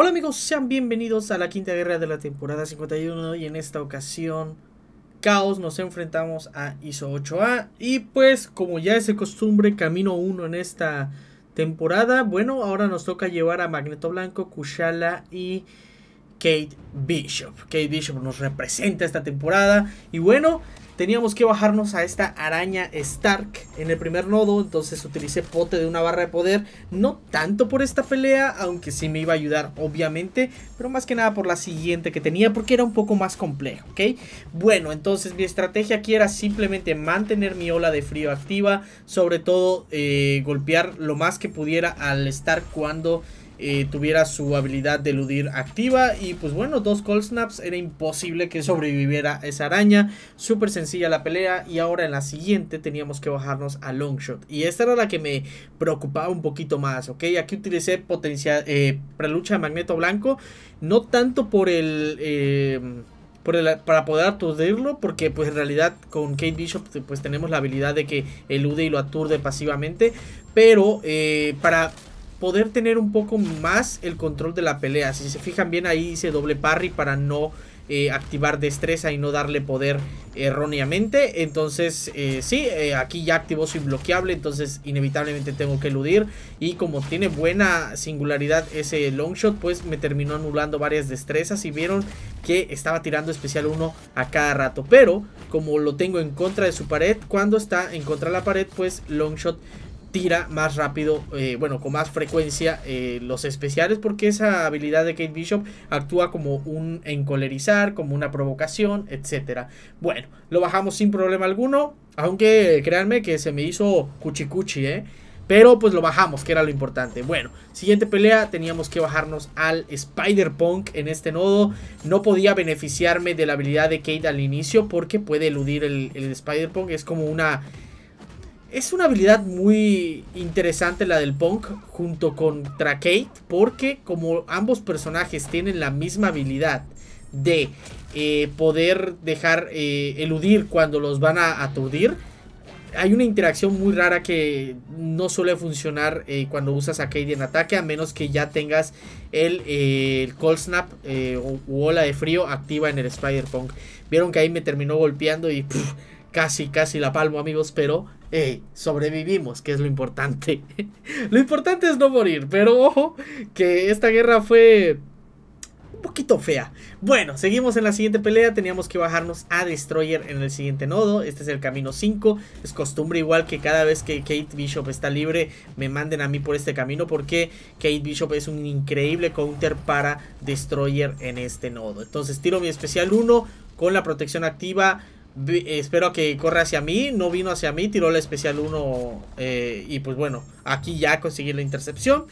Hola amigos, sean bienvenidos a la quinta guerra de la temporada 51 y en esta ocasión Caos nos enfrentamos a ISO 8A y pues como ya es de costumbre camino 1 en esta temporada, bueno ahora nos toca llevar a Magneto Blanco, Kushala y Kate Bishop. Kate Bishop nos representa esta temporada. Y bueno, teníamos que bajarnos a esta araña Stark en el primer nodo. Entonces utilicé pote de una barra de poder. No tanto por esta pelea, aunque sí me iba a ayudar obviamente. Pero más que nada por la siguiente que tenía porque era un poco más complejo, ¿ok? Bueno, entonces mi estrategia aquí era simplemente mantener mi ola de frío activa. Sobre todo eh, golpear lo más que pudiera al Stark cuando tuviera su habilidad de eludir activa. Y pues bueno, dos Cold Snaps era imposible que sobreviviera esa araña. Súper sencilla la pelea. Y ahora en la siguiente teníamos que bajarnos a long shot Y esta era la que me preocupaba un poquito más, ¿ok? Aquí utilicé potencial, eh, prelucha de magneto blanco. No tanto por el... Eh, por el, para poder aturdirlo, porque pues en realidad con Kate Bishop pues tenemos la habilidad de que elude y lo aturde pasivamente, pero eh, para poder tener un poco más el control de la pelea. Si se fijan bien ahí hice doble parry para no eh, activar destreza y no darle poder erróneamente. Entonces eh, sí, eh, aquí ya activó su bloqueable entonces inevitablemente tengo que eludir. Y como tiene buena singularidad ese long shot, pues me terminó anulando varias destrezas y vieron que estaba tirando especial 1 a cada rato. Pero como lo tengo en contra de su pared, cuando está en contra de la pared, pues long shot tira más rápido, eh, bueno, con más frecuencia eh, los especiales, porque esa habilidad de Kate Bishop actúa como un encolerizar, como una provocación, etcétera. Bueno, lo bajamos sin problema alguno, aunque créanme que se me hizo cuchi ¿eh? Pero pues lo bajamos, que era lo importante. Bueno, siguiente pelea, teníamos que bajarnos al Spider-Punk en este nodo. No podía beneficiarme de la habilidad de Kate al inicio porque puede eludir el, el Spider-Punk. Es como una es una habilidad muy interesante la del Punk junto con Kate porque como ambos personajes tienen la misma habilidad de eh, poder dejar eh, eludir cuando los van a aturdir, hay una interacción muy rara que no suele funcionar eh, cuando usas a Kate en ataque, a menos que ya tengas el, Cold Snap o, ola de frío activa en el Spider-Punk. Vieron que ahí me terminó golpeando y Casi, casi la palmo, amigos, pero eh, sobrevivimos, que es lo importante. lo importante es no morir, pero ojo, que esta guerra fue un poquito fea. Bueno, seguimos en la siguiente pelea. Teníamos que bajarnos a Destroyer en el siguiente nodo. Este es el camino 5. Es costumbre igual que cada vez que Kate Bishop está libre, me manden a mí por este camino porque Kate Bishop es un increíble counter para Destroyer en este nodo. Entonces tiro mi especial 1 con la protección activa espero que corra hacia mí, no vino hacia mí, tiró la especial 1 eh, y pues bueno, aquí ya conseguí la intercepción.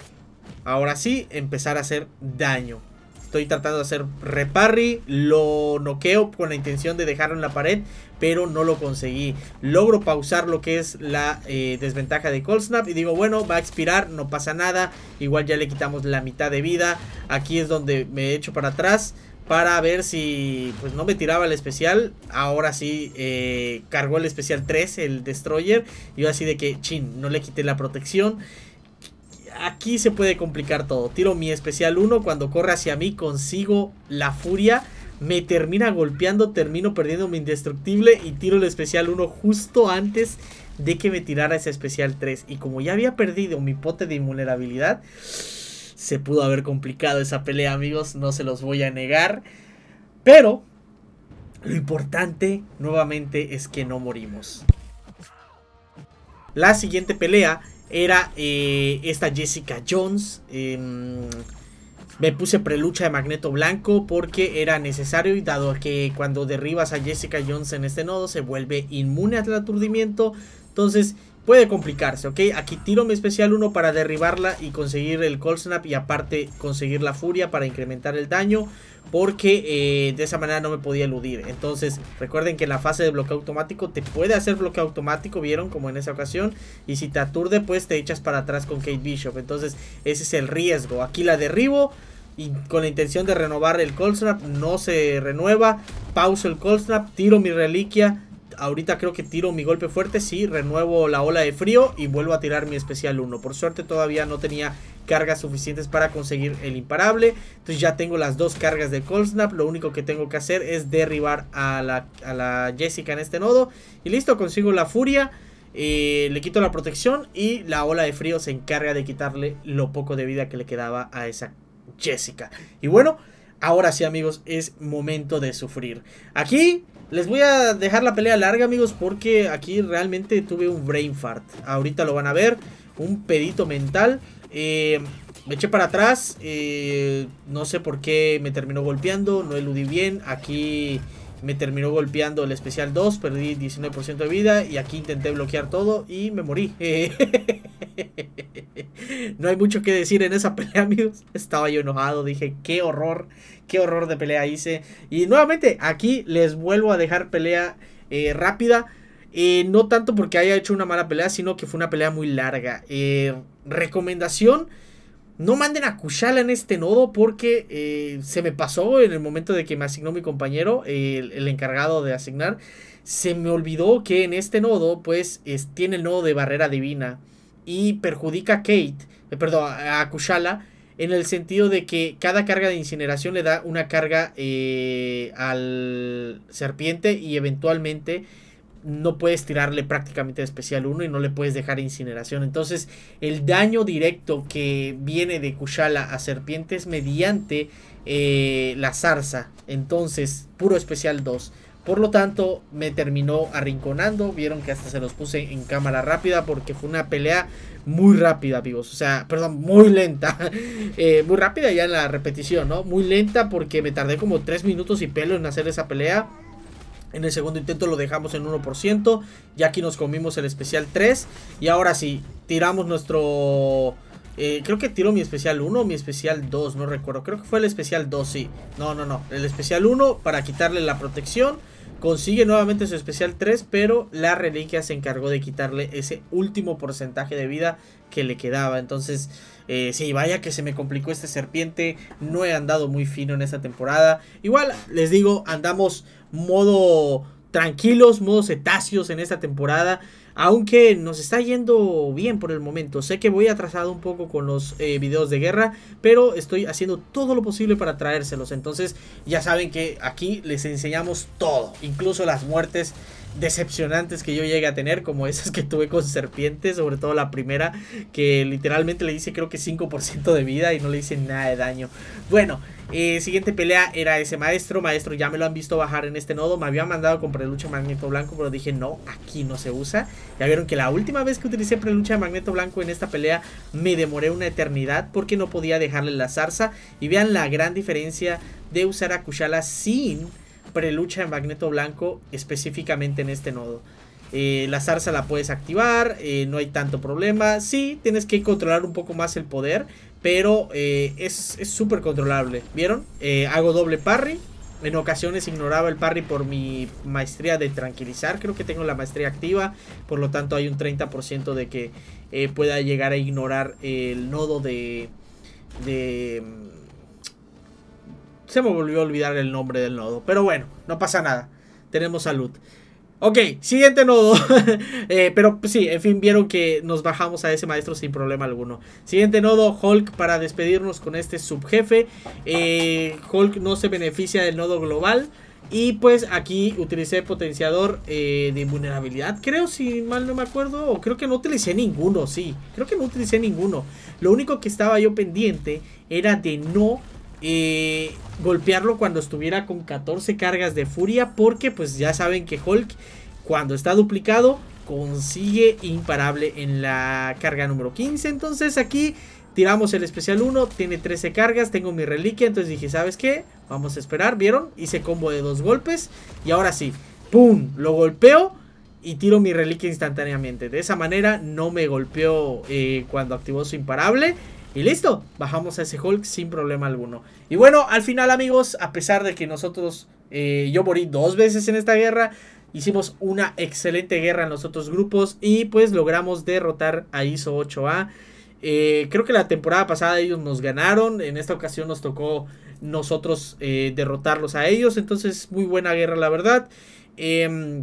Ahora sí, empezar a hacer daño. Estoy tratando de hacer reparry, lo noqueo con la intención de dejarlo en la pared, pero no lo conseguí. Logro pausar lo que es la eh, desventaja de Cold Snap y digo, bueno, va a expirar, no pasa nada. Igual ya le quitamos la mitad de vida. Aquí es donde me echo para atrás para ver si pues no me tiraba el especial. Ahora sí eh, cargó el especial 3, el Destroyer. Y yo así de que, chin, no le quité la protección. Aquí se puede complicar todo. Tiro mi especial 1, cuando corre hacia mí consigo la furia. Me termina golpeando, termino perdiendo mi indestructible y tiro el especial 1 justo antes de que me tirara ese especial 3. Y como ya había perdido mi pote de invulnerabilidad, se pudo haber complicado esa pelea, amigos, no se los voy a negar. Pero lo importante nuevamente es que no morimos. La siguiente pelea era eh, esta Jessica Jones. Em, me puse prelucha de Magneto Blanco porque era necesario y dado que cuando derribas a Jessica Jones en este nodo se vuelve inmune al aturdimiento. Entonces puede complicarse, ¿ok? Aquí tiro mi especial 1 para derribarla y conseguir el Cold Snap y aparte conseguir la furia para incrementar el daño porque eh, de esa manera no me podía eludir. Entonces recuerden que la fase de bloqueo automático te puede hacer bloqueo automático, vieron como en esa ocasión, y si te aturde pues te echas para atrás con Kate Bishop. Entonces ese es el riesgo. Aquí la derribo y con la intención de renovar el Cold Snap, no se renueva, pauso el Cold Snap, tiro mi reliquia ahorita creo que tiro mi golpe fuerte, sí, renuevo la ola de frío y vuelvo a tirar mi especial 1. Por suerte todavía no tenía cargas suficientes para conseguir el imparable. Entonces ya tengo las dos cargas de Cold Snap. Lo único que tengo que hacer es derribar a la, Jessica en este nodo. Y listo, consigo la furia. Eh, le quito la protección y la ola de frío se encarga de quitarle lo poco de vida que le quedaba a esa Jessica. Y bueno... Ahora sí, amigos, es momento de sufrir. Aquí les voy a dejar la pelea larga, amigos, porque aquí realmente tuve un brain fart. Ahorita lo van a ver, un pedito mental. Eh, me eché para atrás, eh, no sé por qué me terminó golpeando, no eludí bien. Aquí me terminó golpeando el especial 2, perdí 19% de vida y aquí intenté bloquear todo y me morí. no hay mucho que decir en esa pelea, amigos. Estaba yo enojado, dije, qué horror, qué horror de pelea hice. Y nuevamente, aquí les vuelvo a dejar pelea eh, rápida. Eh, no tanto porque haya hecho una mala pelea, sino que fue una pelea muy larga. Eh, recomendación. No manden a Kushala en este nodo porque se me pasó en el momento de que me asignó mi compañero, el, encargado de asignar. Se me olvidó que en este nodo, pues, tiene el nodo de barrera divina y perjudica a Kate, eh, perdón, a Kushala, en el sentido de que cada carga de incineración le da una carga eh, al serpiente y eventualmente no puedes tirarle prácticamente especial 1 y no le puedes dejar incineración. Entonces, el daño directo que viene de Kushala a serpientes mediante eh, la zarza. Entonces, puro especial 2. Por lo tanto, me terminó arrinconando. Vieron que hasta se los puse en cámara rápida porque fue una pelea muy rápida, amigos. O sea, perdón, muy lenta. Eh, muy rápida ya en la repetición, ¿no? Muy lenta porque me tardé como 3 minutos y pelo en hacer esa pelea. En el segundo intento lo dejamos en 1%. Ya aquí nos comimos el especial 3. Y ahora sí, tiramos nuestro... Eh, creo que tiro mi especial 1 o mi especial 2, no recuerdo. Creo que fue el especial 2, sí. No, no, no. El especial 1 para quitarle la protección. Consigue nuevamente su especial 3, pero la reliquia se encargó de quitarle ese último porcentaje de vida que le quedaba. Entonces, eh, sí, vaya que se me complicó este serpiente. No he andado muy fino en esta temporada. Igual, les digo, andamos modo tranquilos, modo cetáceos en esta temporada. Aunque nos está yendo bien por el momento. Sé que voy atrasado un poco con los eh, videos de guerra. Pero estoy haciendo todo lo posible para traérselos. Entonces ya saben que aquí les enseñamos todo. Incluso las muertes decepcionantes que yo llegué a tener, como esas que tuve con serpientes, sobre todo la primera, que literalmente le dice creo que 5% de vida y no le hice nada de daño. Bueno, eh, siguiente pelea era ese maestro, maestro ya me lo han visto bajar en este nodo, me había mandado con prelucha magneto blanco, pero dije no, aquí no se usa. Ya vieron que la última vez que utilicé prelucha de magneto blanco en esta pelea me demoré una eternidad porque no podía dejarle la zarza y vean la gran diferencia de usar a Kushala sin prelucha en magneto blanco específicamente en este nodo. Eh, la zarza la puedes activar, eh, no hay tanto problema. Sí, tienes que controlar un poco más el poder, pero eh, es súper controlable. ¿Vieron? hago doble parry. En ocasiones ignoraba el parry por mi maestría de tranquilizar. Creo que tengo la maestría activa. Por lo tanto hay un 30% de que pueda llegar a ignorar el nodo de se me volvió a olvidar el nombre del nodo. Pero bueno, no pasa nada. Tenemos salud. Ok, siguiente nodo. Eh, pero pues sí, en fin, vieron que nos bajamos a ese maestro sin problema alguno. Siguiente nodo, Hulk, para despedirnos con este subjefe. Eh, Hulk no se beneficia del nodo global. Y pues aquí utilicé potenciador eh, de vulnerabilidad, creo, si mal no me acuerdo. creo que no utilicé ninguno, sí. Creo que no utilicé ninguno. Lo único que estaba yo pendiente era de no y eh, golpearlo cuando estuviera con 14 cargas de furia. Porque pues ya saben que Hulk cuando está duplicado consigue imparable en la carga número 15. Entonces aquí tiramos el especial 1, tiene 13 cargas, tengo mi reliquia. Entonces dije, ¿sabes qué? Vamos a esperar, ¿vieron? Hice combo de dos golpes y ahora sí, ¡pum! Lo golpeo y tiro mi reliquia instantáneamente. De esa manera no me golpeó eh, cuando activó su imparable. Y listo, bajamos a ese Hulk sin problema alguno. Y bueno, al final amigos, a pesar de que nosotros, eh, yo morí dos veces en esta guerra, hicimos una excelente guerra en los otros grupos y pues logramos derrotar a ISO 8A. Eh, creo que la temporada pasada ellos nos ganaron, en esta ocasión nos tocó nosotros eh, derrotarlos a ellos, entonces muy buena guerra la verdad. Eh,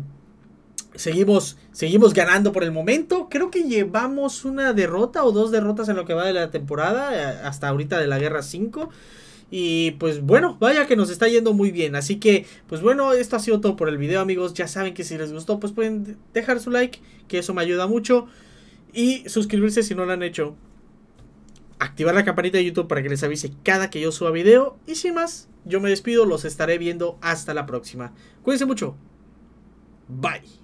Seguimos, seguimos ganando por el momento. Creo que llevamos una derrota o dos derrotas en lo que va de la temporada, eh, hasta ahorita de la Guerra 5. Y pues bueno, vaya que nos está yendo muy bien. Así que, pues bueno, esto ha sido todo por el video, amigos. Ya saben que si les gustó, pues pueden dejar su like, que eso me ayuda mucho. Y suscribirse si no lo han hecho. Activar la campanita de YouTube para que les avise cada que yo suba video. Y sin más, yo me despido. Los estaré viendo hasta la próxima. Cuídense mucho. Bye.